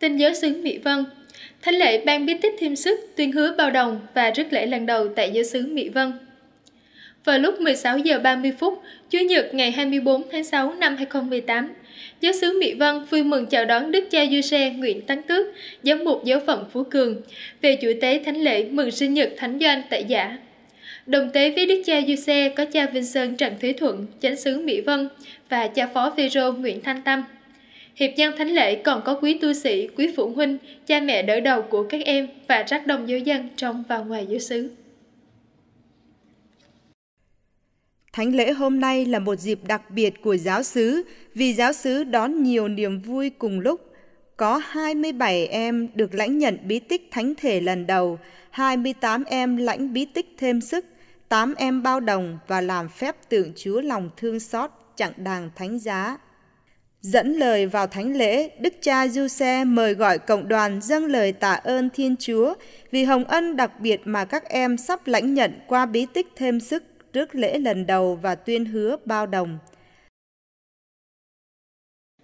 tin giới xứ Mỹ Vân. Thánh lễ ban bí tích thêm sức tuyên hứa bao đồng và rước lễ lần đầu tại giới xứ Mỹ Vân. Vào lúc 16 giờ 30 phút, Chủ nhật ngày 24 tháng 6 năm 2018, giáo xứ Mỹ Vân vui mừng chào đón Đức cha Du Xe Nguyễn Tấn Tước, giám mục giáo phận Phú Cường, về chủ tế thánh lễ mừng sinh nhật thánh doanh tại giả. Đồng tế với Đức cha Du Xe có cha Vinh Sơn Trần Thế Thuận, chánh xứ Mỹ Vân và cha phó Phêrô Nguyễn Thanh Tâm. Hiệp nhân Thánh Lễ còn có quý tu sĩ, quý phụ huynh, cha mẹ đỡ đầu của các em và rắc đồng giáo dân trong và ngoài giáo xứ. Thánh lễ hôm nay là một dịp đặc biệt của giáo xứ vì giáo xứ đón nhiều niềm vui cùng lúc. Có 27 em được lãnh nhận bí tích thánh thể lần đầu, 28 em lãnh bí tích thêm sức, 8 em bao đồng và làm phép tượng Chúa lòng thương xót chặng đàng thánh giá Dẫn lời vào thánh lễ, Đức cha giuse mời gọi cộng đoàn dâng lời tạ ơn Thiên Chúa vì hồng ân đặc biệt mà các em sắp lãnh nhận qua bí tích thêm sức trước lễ lần đầu và tuyên hứa bao đồng.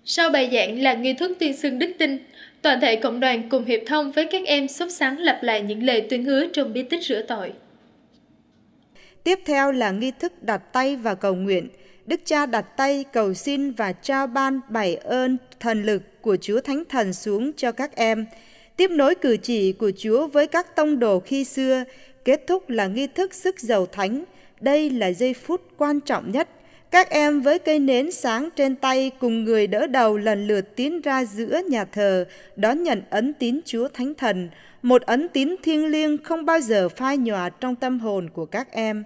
Sau bài giảng là nghi thức tuyên xưng đức tin, toàn thể cộng đoàn cùng hiệp thông với các em sốt sáng lặp lại những lời tuyên hứa trong bí tích rửa tội. Tiếp theo là nghi thức đặt tay và cầu nguyện – Đức Cha đặt tay cầu xin và trao ban bảy ơn thần lực của Chúa Thánh Thần xuống cho các em. Tiếp nối cử chỉ của Chúa với các tông đồ khi xưa, kết thúc là nghi thức sức dầu thánh. Đây là giây phút quan trọng nhất. Các em với cây nến sáng trên tay cùng người đỡ đầu lần lượt tiến ra giữa nhà thờ, đón nhận ấn tín Chúa Thánh Thần, một ấn tín thiêng liêng không bao giờ phai nhòa trong tâm hồn của các em.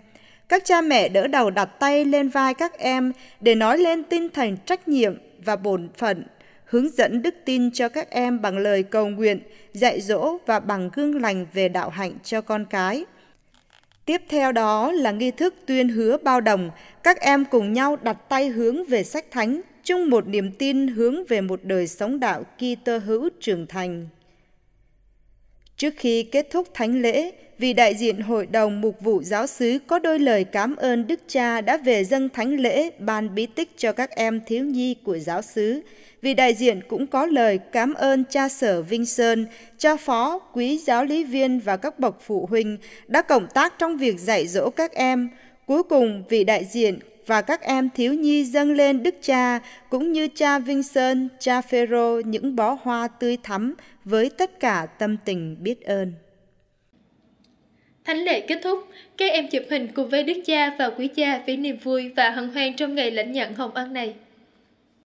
Các cha mẹ đỡ đầu đặt tay lên vai các em để nói lên tinh thần trách nhiệm và bổn phận, hướng dẫn đức tin cho các em bằng lời cầu nguyện, dạy dỗ và bằng gương lành về đạo hạnh cho con cái. Tiếp theo đó là nghi thức tuyên hứa bao đồng, các em cùng nhau đặt tay hướng về sách thánh, chung một niềm tin hướng về một đời sống đạo tơ hữu trưởng thành. Trước khi kết thúc thánh lễ, vị đại diện hội đồng mục vụ giáo xứ có đôi lời cảm ơn Đức Cha đã về dâng thánh lễ ban bí tích cho các em thiếu nhi của giáo xứ. Vị đại diện cũng có lời cảm ơn cha sở Vinh Sơn, cha phó, quý giáo lý viên và các bậc phụ huynh đã cộng tác trong việc dạy dỗ các em, Cuối cùng, vị đại diện và các em thiếu nhi dâng lên Đức Cha cũng như Cha Vinh Sơn, Cha Phêrô những bó hoa tươi thắm với tất cả tâm tình biết ơn. Thánh lễ kết thúc, các em chụp hình cùng với Đức Cha và Quý Cha với niềm vui và hân hoan trong ngày lãnh nhận hồng ân này.